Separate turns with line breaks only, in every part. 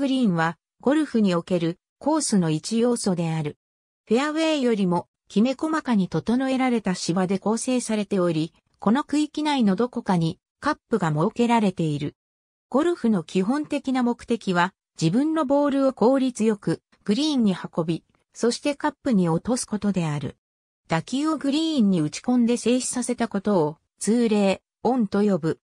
グリーンは、ゴルフにおけるコースの一要素である。フェアウェイよりも、きめ細かに整えられた芝で構成されており、この区域内のどこかにカップが設けられている。ゴルフの基本的な目的は、自分のボールを効率よくグリーンに運び、そしてカップに落とすことである。打球をグリーンに打ち込んで静止させたことを、通例、オンと呼ぶ。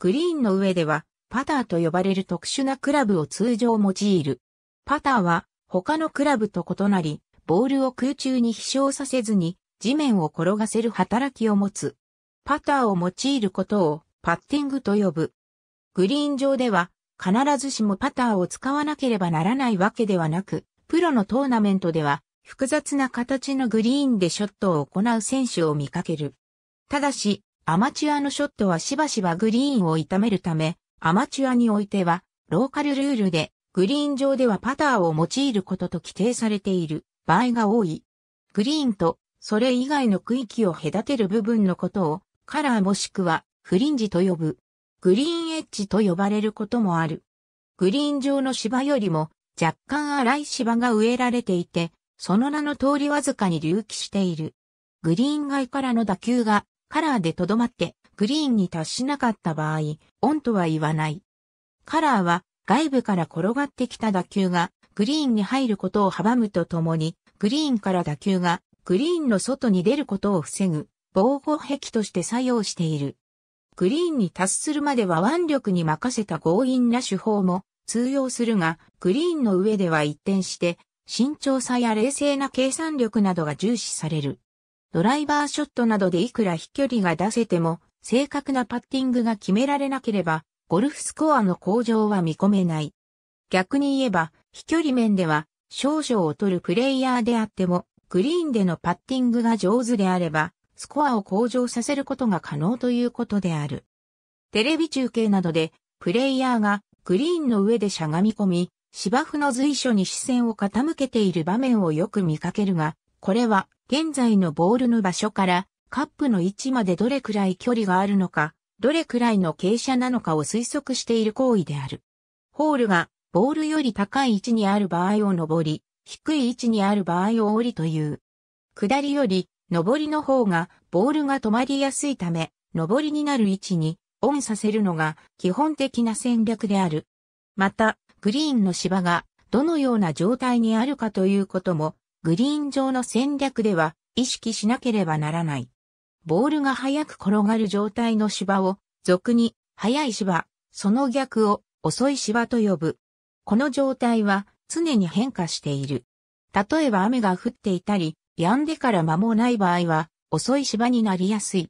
グリーンの上では、パターと呼ばれる特殊なクラブを通常用いる。パターは他のクラブと異なり、ボールを空中に飛翔させずに地面を転がせる働きを持つ。パターを用いることをパッティングと呼ぶ。グリーン上では必ずしもパターを使わなければならないわけではなく、プロのトーナメントでは複雑な形のグリーンでショットを行う選手を見かける。ただし、アマチュアのショットはしばしばグリーンを痛めるため、アマチュアにおいては、ローカルルールで、グリーン上ではパターを用いることと規定されている場合が多い。グリーンとそれ以外の区域を隔てる部分のことをカラーもしくはフリンジと呼ぶ。グリーンエッジと呼ばれることもある。グリーン上の芝よりも若干荒い芝が植えられていて、その名の通りわずかに隆起している。グリーン外からの打球がカラーでとどまってグリーンに達しなかった場合、オンとは言わない。カラーは外部から転がってきた打球がグリーンに入ることを阻むとともに、グリーンから打球がグリーンの外に出ることを防ぐ防護壁として作用している。グリーンに達するまでは腕力に任せた強引な手法も通用するが、グリーンの上では一転して慎重さや冷静な計算力などが重視される。ドライバーショットなどでいくら飛距離が出せても、正確なパッティングが決められなければ、ゴルフスコアの向上は見込めない。逆に言えば、飛距離面では、少々を取るプレイヤーであっても、グリーンでのパッティングが上手であれば、スコアを向上させることが可能ということである。テレビ中継などで、プレイヤーがグリーンの上でしゃがみ込み、芝生の随所に視線を傾けている場面をよく見かけるが、これは現在のボールの場所からカップの位置までどれくらい距離があるのか、どれくらいの傾斜なのかを推測している行為である。ホールがボールより高い位置にある場合を上り、低い位置にある場合を降りという。下りより上りの方がボールが止まりやすいため、上りになる位置にオンさせるのが基本的な戦略である。また、グリーンの芝がどのような状態にあるかということも、グリーン上の戦略では意識しなければならない。ボールが速く転がる状態の芝を、俗に、速い芝、その逆を、遅い芝と呼ぶ。この状態は、常に変化している。例えば雨が降っていたり、病んでから間もない場合は、遅い芝になりやすい。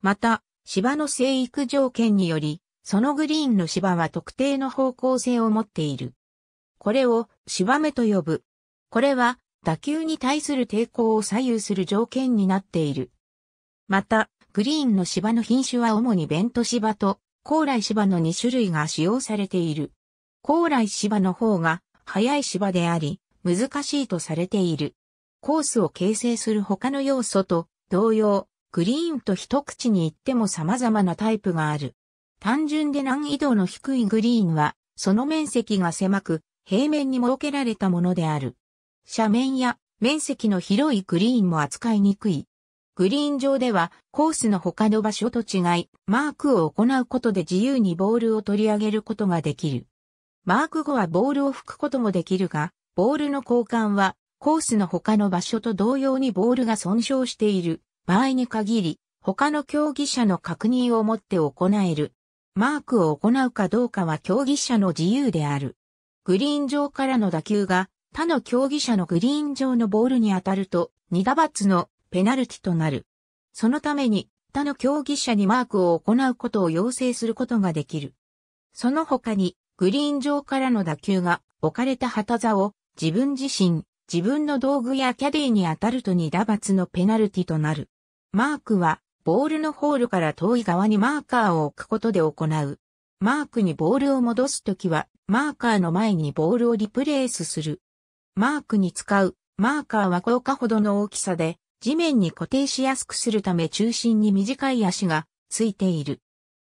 また、芝の生育条件により、そのグリーンの芝は特定の方向性を持っている。これを芝目と呼ぶ。これは打球に対する抵抗を左右する条件になっている。また、グリーンの芝の品種は主にベント芝と高麗芝の2種類が使用されている。高麗芝の方が早い芝であり、難しいとされている。コースを形成する他の要素と同様、グリーンと一口に言っても様々なタイプがある。単純で難易度の低いグリーンは、その面積が狭く、平面に設けられたものである。斜面や面積の広いグリーンも扱いにくい。グリーン上ではコースの他の場所と違い、マークを行うことで自由にボールを取り上げることができる。マーク後はボールを吹くこともできるが、ボールの交換はコースの他の場所と同様にボールが損傷している場合に限り、他の競技者の確認をもって行える。マークを行うかどうかは競技者の自由である。グリーン上からの打球が他の競技者のグリーン上のボールに当たると、二打罰のペナルティとなる。そのために、他の競技者にマークを行うことを要請することができる。その他に、グリーン上からの打球が置かれた旗座を自分自身、自分の道具やキャディに当たると2打罰のペナルティとなる。マークは、ボールのホールから遠い側にマーカーを置くことで行う。マークにボールを戻すときは、マーカーの前にボールをリプレイスする。マークに使う、マーカーは効果ほどの大きさで、地面に固定しやすくするため中心に短い足がついている。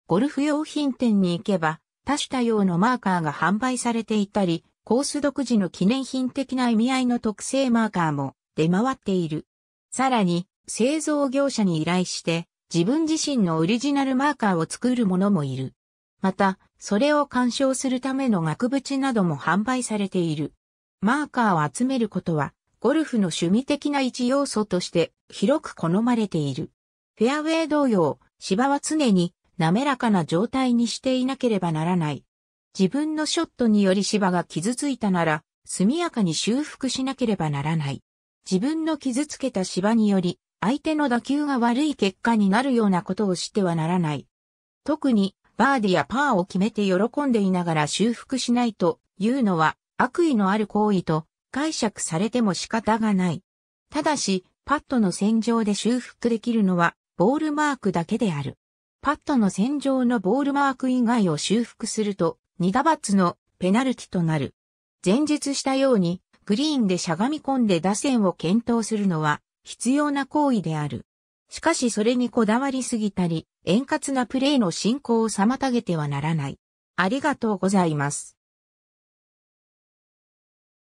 ゴルフ用品店に行けば、多種多様のマーカーが販売されていたり、コース独自の記念品的な意味合いの特製マーカーも出回っている。さらに、製造業者に依頼して、自分自身のオリジナルマーカーを作る者もいる。また、それを鑑賞するための額縁なども販売されている。マーカーを集めることは、ゴルフの趣味的な一要素として広く好まれている。フェアウェイ同様、芝は常に滑らかな状態にしていなければならない。自分のショットにより芝が傷ついたなら、速やかに修復しなければならない。自分の傷つけた芝により、相手の打球が悪い結果になるようなことをしてはならない。特に、バーディやパーを決めて喜んでいながら修復しないというのは、悪意のある行為と解釈されても仕方がない。ただし、パッドの戦場で修復できるのは、ボールマークだけである。パッドの戦場のボールマーク以外を修復すると、二打罰のペナルティとなる。前述したように、グリーンでしゃがみ込んで打線を検討するのは必要な行為である。しかしそれにこだわりすぎたり、円滑なプレーの進行を妨げてはならない。ありがとうございます。